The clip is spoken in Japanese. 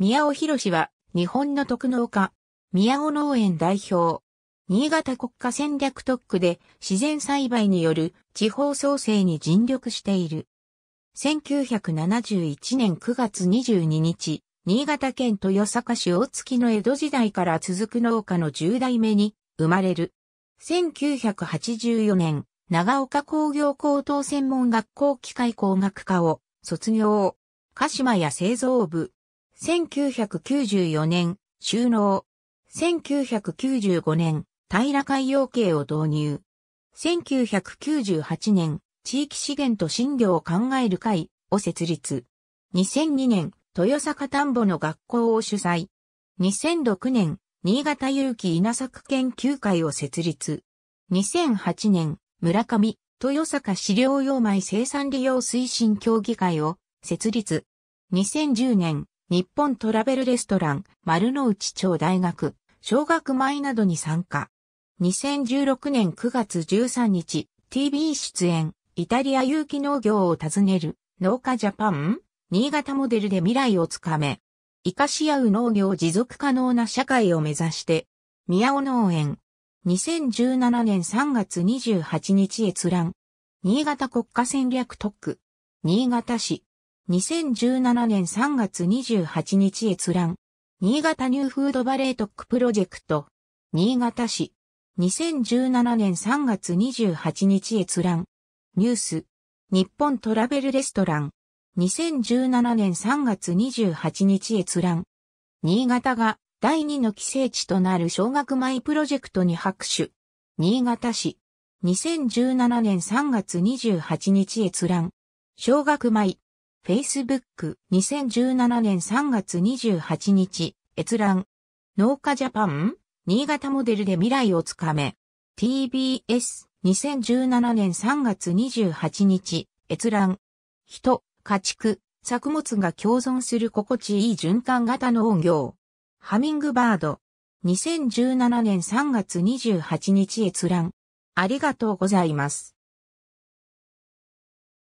宮尾博士は、日本の特農家、宮尾農園代表、新潟国家戦略特区で自然栽培による地方創生に尽力している。1971年9月22日、新潟県豊坂市大月の江戸時代から続く農家の10代目に生まれる。1984年、長岡工業高等専門学校機械工学科を卒業。鹿島屋製造部、1994年、収納。1995年、平海洋系を導入。1998年、地域資源と診療を考える会を設立。2002年、豊坂田んぼの学校を主催。2006年、新潟有機稲作研究会を設立。2008年、村上、豊坂飼料用米生産利用推進協議会を設立。2010年、日本トラベルレストラン、丸の内町大学、小学前などに参加。2016年9月13日、TV 出演、イタリア有機農業を訪ねる、農家ジャパン新潟モデルで未来をつかめ。生かし合う農業持続可能な社会を目指して、宮尾農園。2017年3月28日閲覧。新潟国家戦略特区。新潟市。2017年3月28日閲覧。新潟ニューフードバレートックプロジェクト。新潟市。2017年3月28日閲覧。ニュース。日本トラベルレストラン。2017年3月28日閲覧。新潟が第2の寄生地となる小学米プロジェクトに拍手。新潟市。2017年3月28日閲覧。小学米。Facebook 2017年3月28日、閲覧。農家ジャパン新潟モデルで未来をつかめ。TBS 2017年3月28日、閲覧。人、家畜、作物が共存する心地いい循環型農業。ハミングバード。2017年3月28日閲覧。ありがとうございます。